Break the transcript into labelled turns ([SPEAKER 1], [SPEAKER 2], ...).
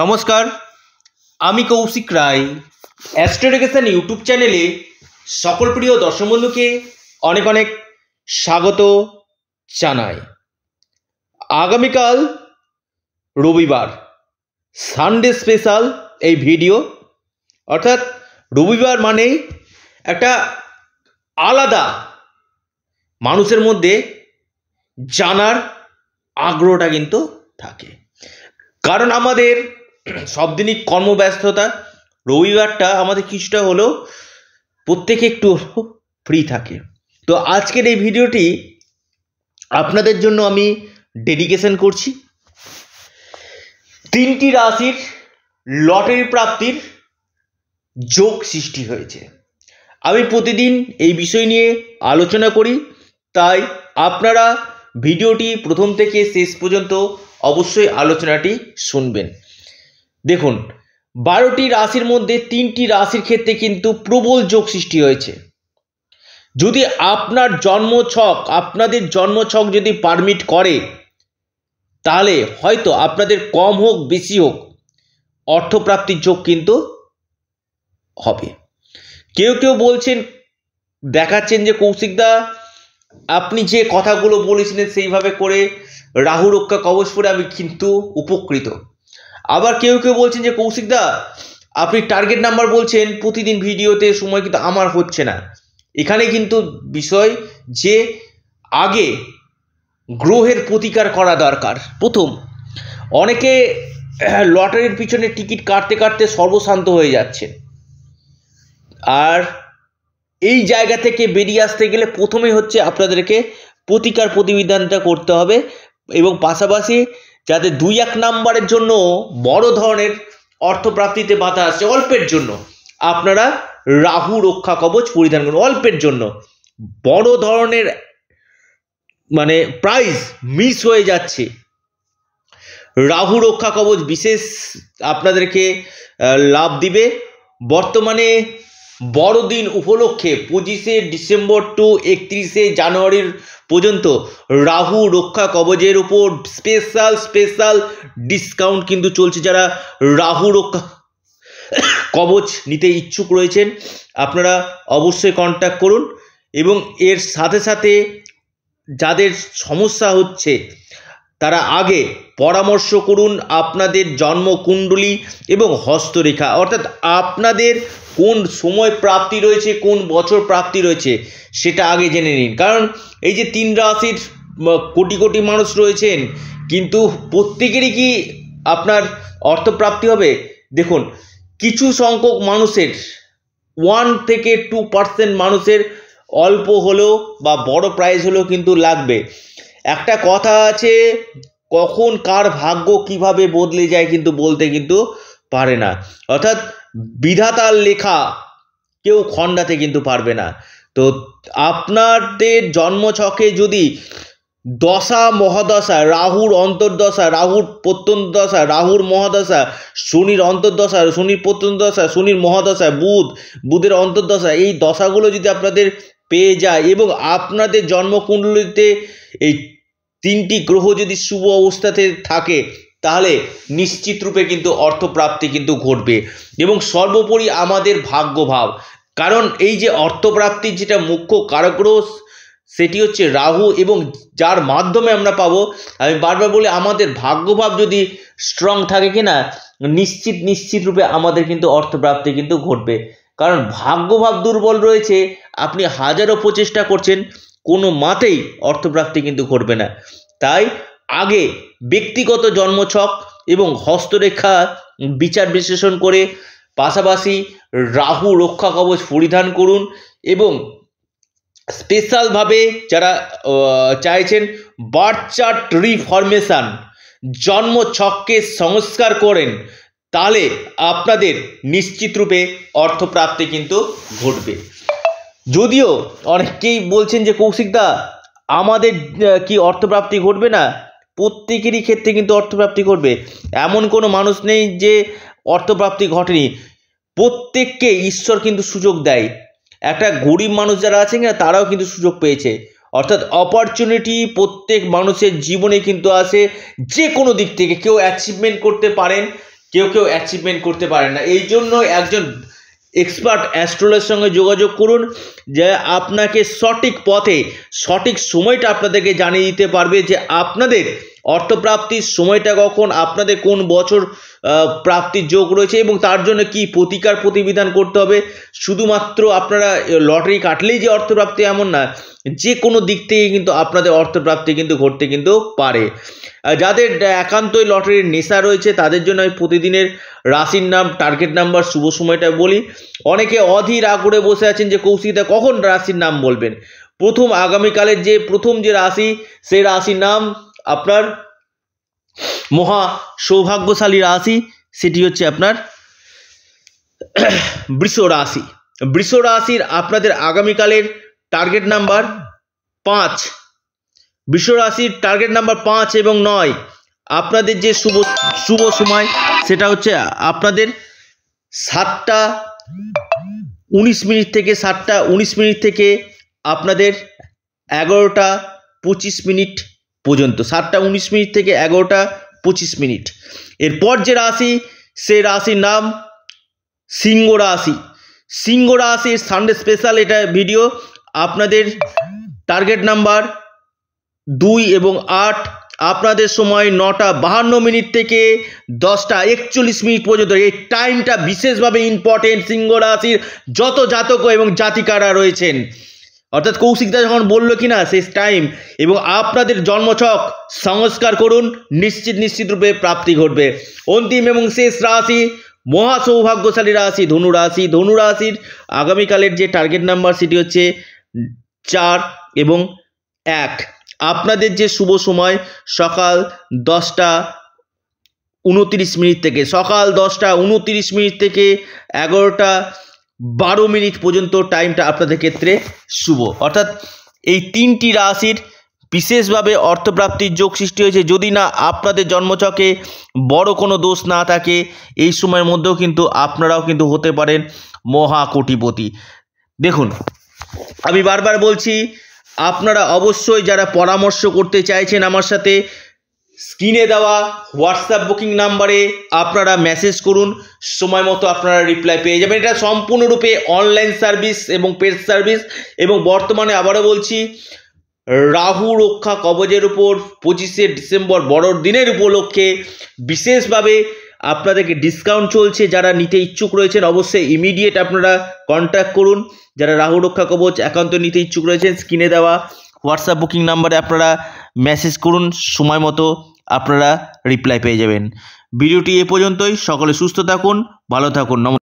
[SPEAKER 1] নমস্কার আমি কৌশিক রায় অ্যাস্ট্রোডেকেশন ইউটিউব চ্যানেলে সকল প্রিয় দর্শক বন্ধুকে অনেক অনেক স্বাগত জানাই আগামীকাল রবিবার সানডে স্পেশাল এই ভিডিও অর্থাৎ রবিবার মানেই একটা আলাদা মানুষের মধ্যে জানার আগ্রহটা কিন্তু থাকে কারণ আমাদের সব দিনই কর্মব্যস্ততা রবিবারটা আমাদের কিছুটা হলেও প্রত্যেকে একটু ফ্রি থাকে তো আজকের এই ভিডিওটি আপনাদের জন্য আমি ডেডিকেশন করছি তিনটি রাশির লটারি প্রাপ্তির যোগ সৃষ্টি হয়েছে আমি প্রতিদিন এই বিষয় নিয়ে আলোচনা করি তাই আপনারা ভিডিওটি প্রথম থেকে শেষ পর্যন্ত অবশ্যই আলোচনাটি শুনবেন দেখুন বারোটি রাশির মধ্যে তিনটি রাশির ক্ষেত্রে কিন্তু প্রবল যোগ সৃষ্টি হয়েছে যদি আপনার জন্মছক আপনাদের জন্মছক যদি পারমিট করে তাহলে হয়তো আপনাদের কম হোক বেশি হোক অর্থপ্রাপ্তির যোগ কিন্তু হবে কেউ কেউ বলছেন দেখাচ্ছেন যে কৌশিকদা আপনি যে কথাগুলো বলেছিলেন সেইভাবে করে রাহু রক্ষা কবচ পরে আমি কিন্তু উপকৃত আবার কেউ কেউ বলছেন যে কৌশিকদা আপনি টার্গেট নাম্বার বলছেন প্রতিদিন ভিডিওতে সময় কিন্তু আমার হচ্ছে না এখানে কিন্তু বিষয় যে আগে গ্রহের প্রতিকার করা দরকার প্রথম অনেকে লটারির পিছনে টিকিট কাটতে কাটতে সর্বশান্ত হয়ে যাচ্ছে আর এই জায়গা থেকে বেরিয়ে আসতে গেলে প্রথমে হচ্ছে আপনাদেরকে প্রতিকার প্রতিবিধানটা করতে হবে এবং পাশাপাশি যাতে দুই এক নাম্বারের জন্য বড় ধরনের অর্থপ্রাপ্তিতে বাধা আসছে অল্পের জন্য আপনারা রাহু রক্ষা কবচ পরিধান করুন অল্পের জন্য বড় ধরনের মানে প্রাইজ মিস হয়ে যাচ্ছে রাহু রক্ষা কবচ বিশেষ আপনাদেরকে লাভ দিবে বর্তমানে বড়দিন উপলক্ষে পঁচিশে ডিসেম্বর টু একত্রিশে জানুয়ারির পর্যন্ত রাহু রক্ষা কবচের উপর স্পেশাল স্পেশাল ডিসকাউন্ট কিন্তু চলছে যারা রাহু রক্ষা কবচ নিতে ইচ্ছুক রয়েছেন আপনারা অবশ্যই কন্ট্যাক্ট করুন এবং এর সাথে সাথে যাদের সমস্যা হচ্ছে তারা আগে পরামর্শ করুন আপনাদের জন্মকুণ্ডলী এবং হস্তরেখা অর্থাৎ আপনাদের কোন সময় প্রাপ্তি রয়েছে কোন বছর প্রাপ্তি রয়েছে সেটা আগে জেনে নিন কারণ এই যে তিন রাশির কোটি কোটি মানুষ রয়েছেন কিন্তু প্রত্যেকেরই কি আপনার অর্থপ্রাপ্তি হবে দেখুন কিছু সংখ্যক মানুষের ওয়ান থেকে টু পার্সেন্ট মানুষের অল্প হলেও বা বড় প্রাইজ হলেও কিন্তু লাগবে একটা কথা আছে কখন কার ভাগ্য কিভাবে বদলে যায় কিন্তু বলতে কিন্তু পারে না অর্থাৎ বিধাতার লেখা কেউ খণ্ডাতে কিন্তু পারবে না তো আপনাদের জন্মছকে যদি দশা মহাদশা রাহুর অন্তর্দশা রাহুর প্রত্যন্তদশা রাহুর মহাদশা শনির অন্তর্দশা শনির প্রত্যন্তদশা শনির মহাদশা বুধ বুধের অন্তর্দশা এই দশাগুলো যদি আপনাদের পেয়ে যায় এবং আপনাদের জন্মকুণ্ডলিতে এই তিনটি গ্রহ যদি শুভ অবস্থাতে থাকে তাহলে নিশ্চিত রূপে কিন্তু অর্থপ্রাপ্তি কিন্তু ঘটবে এবং সর্বোপরি আমাদের ভাগ্যভাব কারণ এই যে অর্থপ্রাপ্তির যেটা মুখ্য কারগ্রহ সেটি হচ্ছে রাহু এবং যার মাধ্যমে আমরা পাবো আমি বারবার বলি আমাদের ভাগ্যভাব যদি স্ট্রং থাকে কিনা নিশ্চিত নিশ্চিত রূপে আমাদের কিন্তু অর্থপ্রাপ্তি কিন্তু ঘটবে কারণ ভাগ্যভাব দুর্বল রয়েছে আপনি হাজারো প্রচেষ্টা করছেন কোনো মাতেই অর্থপ্রাপ্তি কিন্তু ঘটবে না তাই আগে ব্যক্তিগত জন্মছক এবং হস্তরেখা বিচার বিশ্লেষণ করে পাশাপাশি রাহু রক্ষা কবচ পরিধান করুন এবং স্পেশালভাবে যারা চাইছেন বার্থ চার্ট রিফরমেশান জন্ম ছককে সংস্কার করেন তাহলে আপনাদের নিশ্চিতরূপে অর্থপ্রাপ্তি কিন্তু ঘটবে যদিও অনেকেই বলছেন যে কৌশিকদা আমাদের কি অর্থপ্রাপ্তি ঘটবে না প্রত্যেকেরই ক্ষেত্রে কিন্তু অর্থপ্রাপ্তি ঘটবে এমন কোনো মানুষ নেই যে অর্থপ্রাপ্তি ঘটেনি প্রত্যেককে ঈশ্বর কিন্তু সুযোগ দেয় একটা গরিব মানুষ যারা আছেন কিনা তারাও কিন্তু সুযোগ পেয়েছে অর্থাৎ অপরচুনিটি প্রত্যেক মানুষের জীবনে কিন্তু আসে যে কোনো দিক থেকে কেউ অ্যাচিভমেন্ট করতে পারেন কেউ কেউ অ্যাচিভমেন্ট করতে পারেন না এই জন্য একজন এক্সপার্ট অ্যাস্ট্রোলের সঙ্গে যোগাযোগ করুন যে আপনাকে সঠিক পথে সঠিক সময়টা আপনাদেরকে জানিয়ে দিতে পারবে যে আপনাদের অর্থপ্রাপ্তির সময়টা কখন আপনাদের কোন বছর প্রাপ্তির যোগ রয়েছে এবং তার জন্য কি প্রতিকার প্রতিবিধান করতে হবে শুধুমাত্র আপনারা লটারি কাটলেই যে অর্থপ্রাপ্তি এমন না যে কোনো দিক থেকে কিন্তু আপনাদের অর্থপ্রাপ্তি কিন্তু ঘটতে কিন্তু পারে যাদের একান্তই লটারির নেশা রয়েছে তাদের জন্য আমি প্রতিদিনের রাশির নাম টার্গেট নাম্বার শুভ সময়টা বলি অনেকে অধীর আগুড়ে বসে আছেন যে কৌশিকদা কখন রাশির নাম বলবেন প্রথম আগামীকালের যে প্রথম যে রাশি সেই রাশির নাম আপনার মহা সৌভাগ্যশালী রাশি সেটি হচ্ছে আপনার বৃষ রাশি বৃষ রাশির আপনাদের আগামীকালের টার্গেট নাম্বার পাঁচ বৃষ রাশির টার্গেট নাম্বার পাঁচ এবং নয় আপনাদের যে শুভ শুভ সময় সেটা হচ্ছে আপনাদের সাতটা উনিশ মিনিট থেকে সাতটা উনিশ মিনিট থেকে আপনাদের এগারোটা পঁচিশ মিনিট পর্যন্ত সাতটা উনিশ মিনিট থেকে এগারোটা পঁচিশ মিনিট এরপর যে রাশি সে রাশির নাম সিংহ রাশি সিংহ রাশির সানডে স্পেশাল এটা ভিডিও আপনাদের টার্গেট নাম্বার দুই এবং আট আপনাদের সময় নটা বাহান্ন মিনিট থেকে দশটা একচল্লিশ মিনিট পর্যন্ত এই টাইমটা বিশেষভাবে ইম্পর্টেন্ট সিংহ রাশির যত জাতক এবং জাতিকারা রয়েছেন অর্থাৎ কৌশিকদা যখন বললো কি না শেষ টাইম এবং আপনাদের জন্মছক সংস্কার করুন নিশ্চিত নিশ্চিত রূপে প্রাপ্তি ঘটবে অন্তিম এবং শেষ রাশি মহা সৌভাগ্যশালী রাশি ধনু রাশি ধনু রাশির আগামীকালের যে টার্গেট নাম্বার সেটি হচ্ছে চার এবং এক আপনাদের যে শুভ সময় সকাল দশটা উনতিরিশ মিনিট থেকে সকাল দশটা উনতিরিশ মিনিট থেকে এগারোটা বারো মিনিট পর্যন্ত টাইমটা আপনাদের ক্ষেত্রে শুভ অর্থাৎ এই তিনটি রাশির বিশেষভাবে অর্থপ্রাপ্তির যোগ সৃষ্টি হয়েছে যদি না আপনাদের জন্মচকে বড় কোনো দোষ না থাকে এই সময়ের মধ্যেও কিন্তু আপনারাও কিন্তু হতে পারেন কোটিপতি দেখুন আমি বারবার বলছি আপনারা অবশ্যই যারা পরামর্শ করতে চাইছেন আমার সাথে স্ক্রিনে দেওয়া হোয়াটসঅ্যাপ বুকিং নাম্বারে আপনারা মেসেজ করুন সময় মতো আপনারা রিপ্লাই পেয়ে যাবেন এটা সম্পূর্ণরূপে অনলাইন সার্ভিস এবং পেজ সার্ভিস এবং বর্তমানে আবারও বলছি রাহু রক্ষা কবজের উপর পঁচিশে ডিসেম্বর বড়র দিনের উপলক্ষে বিশেষভাবে আপনাদেরকে ডিসকাউন্ট চলছে যারা নিতে ইচ্ছুক রয়েছেন অবশ্যই ইমিডিয়েট আপনারা কন্ট্যাক্ট করুন যারা রাহু রক্ষা কবচ একান্ত নিতে ইচ্ছুক রয়েছেন স্ক্রিনে দেওয়া হোয়াটসঅ্যাপ বুকিং নাম্বারে আপনারা মেসেজ করুন সময় মতো আপনারা রিপ্লাই পেয়ে যাবেন ভিডিওটি এ পর্যন্তই সকলে সুস্থ থাকুন ভালো থাকুন নমস্কার